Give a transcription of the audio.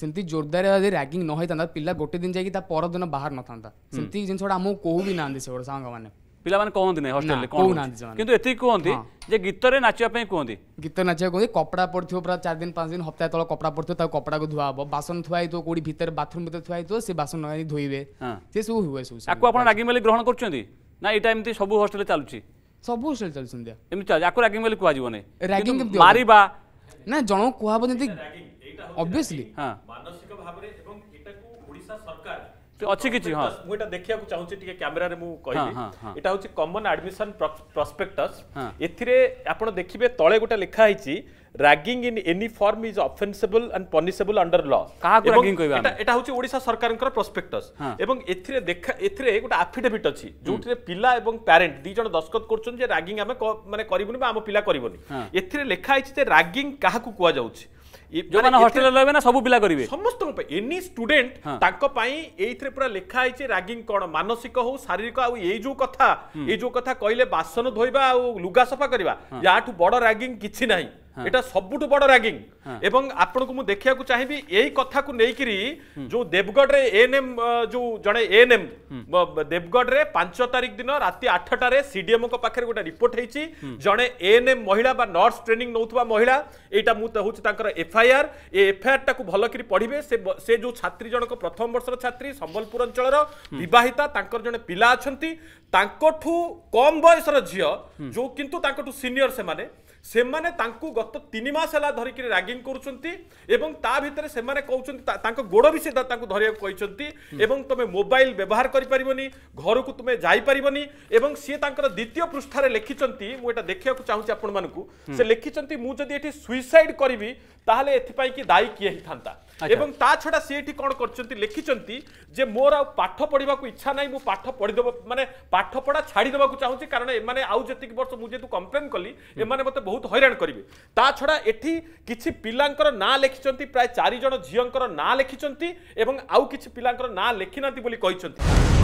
ସେମିତି ଜୋରଦାର ଯଦି ରାଗିଂ ନ ହେଇଥାନ୍ତା ପିଲା ଗୋଟେ ଦିନ ଯାଇକି ତା ପରଦିନ ବାହାର ନଥାନ୍ତା ସେମିତି ଗୁଡ଼ା ଆମକୁ କହୁ ବି ନାହାନ୍ତି ସେଗୁଡ଼ା ସାଙ୍ଗମାନେ ପିଲାମାନେ କହନ୍ତି ନାହିଁ ହଷ୍ଟେଲରେ କହୁନାହାନ୍ତି କିନ୍ତୁ ଏତିକି କୁହନ୍ତି ଯେ ଗୀତରେ ନାଚିବା ପାଇଁ କୁହନ୍ତି ଗୀତ ନାଚିବା କୁହନ୍ତି କପଡ଼ା ପଡ଼ିଥିବ ପୁରା ଚାରି ଦିନ ପାଞ୍ଚ ଦିନ ହପ୍ତାହ ତଳ କପଡ଼ା ପଡ଼ିଥିବ ତାକୁ କପଡ଼ାକୁ ଧୁଆ ହବ ବାସନ ଥୁଆ ହେଇଥିବ କେଉଁଠି ଭିତରେ ବାଥରୁମ୍ ଭିତରେ ଥୁଆ ହେଇଥିବ ସେ ବାସନ ଆଣି ଧୋଇବେ ସେ ସବୁ ହୁଏ ସବୁ ଆକୁ ଆପଣ ରାଗିଂ ବୋଲି ଗ୍ରହଣ କରୁଛନ୍ତି ନା ଏଇଟା ଏମିତି ସବୁ ହଷ୍ଟେଲରେ ଚାଲୁଛି ସବୁ ହଷ୍ଟେଲ ଚାଲୁଛନ୍ତି ଏମିତି ଚାଲୁଛି ଆକୁ ରାଗିଂ ବୋଲି କୁହାଯିବ ନାହିଁ ରାଗିଂ ମାରିବା ନା ଜଣଙ୍କୁ କୁହାହବ ଯେମିତି ଅବଭିୟସଲି ହଁ ଅଛି କିଛି ହଁ ମୁଁ ଏଇଟା ଦେଖିବାକୁ ଚାହୁଁଛି ଟିକେ କ୍ୟାମେରାରେ ମୁଁ କହିବି ଏଇଟା ହେଉଛି କମନ୍ ଆଡମିସନ୍ ପ୍ରସ୍ପେକ୍ଟସ୍ ଏଥିରେ ଆପଣ ଦେଖିବେ ତଳେ ଗୋଟେ ଲେଖା ହେଇଛି ragging in any form is offensable and punishable under law କାହାକୁ ରାଗିଂ କହିବା ଏଇଟା ହେଉଛି ଓଡ଼ିଶା ସରକାରଙ୍କର ପ୍ରସ୍ପେକ୍ଟସ୍ ଏବଂ ଏଥିରେ ଦେଖା ଏଥିରେ ଗୋଟେ ଆଫିଡେଭିଟ୍ ଅଛି ଯୋଉଥିରେ ପିଲା ଏବଂ ପ୍ୟାରେଣ୍ଟ ଦୁଇ ଜଣ ଦସ୍ତଖତ କରୁଛନ୍ତି ଯେ ରାଗିଂ ଆମେ ମାନେ କରିବୁନି ବା ଆମ ପିଲା କରିବନି ଏଥିରେ ଲେଖା ହେଇଛି ଯେ ରାଗିଂ କାହାକୁ କୁହାଯାଉଛି जो माने हॉस्टल रे सब पिला करिवे स्टूडेंट पूरा मानसिक हो शारीरिक आ ए जो कथा ए जो कथा कहले बासन धोइबा लुगा सफा करबा बड़ रैगिंग किछि नाही হ্যাঁ। এটা সবুঠু বড় র্যাগিং এবং আপনার মু দেখা চাহিবি এই কথা নেই যে দেবগড়ে এএনএম যে জনে এএনএম দেবগড়ে পাঁচ তারিখ দিন রাতে আটটার সিডিএম পাখে গোটা রিপোর্ট হয়েছি জনে এএনএম মহিলা বা নর্স ট্রেনিং নেওয়া মহিলা এইটা মু হচ্ছে তাঁর এফআইআর এ এফআইআর টা ভাল করে পড়বে সে যে ছাত্রী জনক প্রথম বর্ষর ছাত্রী সম্বলপুর অঞ্চলর বিবাহিতা তাঁর জন পিলা অনেক তাঁঠু কম বয়সর ঝিও যে কিন্তু তাঁর সিনিয়র সে সে তাঁকু গত গত তিন মাস হল ধরিকি রাগিং করছেন এবং তা ভিতরে সে তাঁর গোড় বি সে তাঁর এবং তুমি মোবাইল ব্যবহার করে পারবনি ঘরক তুমি যাই যাইপারবনি এবং সি তাঁর দ্বিতীয় পৃষ্ঠার লিখিছেন মু এটা দেখা চাহুছি আপনার সে লিখিছেন মু যদি এটি সুইসাইড করবি ତାହେଲେ ଏଥିପାଇଁ କି ଦାୟୀ କିଏ ହେଇଥାନ୍ତା ଏବଂ ତା ଛଡ଼ା ସେ ଏଠି କ'ଣ କରିଛନ୍ତି ଲେଖିଛନ୍ତି ଯେ ମୋର ଆଉ ପାଠ ପଢ଼ିବାକୁ ଇଚ୍ଛା ନାହିଁ ମୁଁ ପାଠ ପଢ଼ିଦେବ ମାନେ ପାଠପଢ଼ା ଛାଡ଼ିଦେବାକୁ ଚାହୁଁଛି କାରଣ ଏମାନେ ଆଉ ଯେତିକି ବର୍ଷ ମୁଁ ଯେହେତୁ କମ୍ପ୍ଲେନ୍ କଲି ଏମାନେ ମୋତେ ବହୁତ ହଇରାଣ କରିବେ ତା ଛଡ଼ା ଏଠି କିଛି ପିଲାଙ୍କର ନାଁ ଲେଖିଛନ୍ତି ପ୍ରାୟ ଚାରିଜଣ ଝିଅଙ୍କର ନାଁ ଲେଖିଛନ୍ତି ଏବଂ ଆଉ କିଛି ପିଲାଙ୍କର ନାଁ ଲେଖିନାହାନ୍ତି ବୋଲି କହିଛନ୍ତି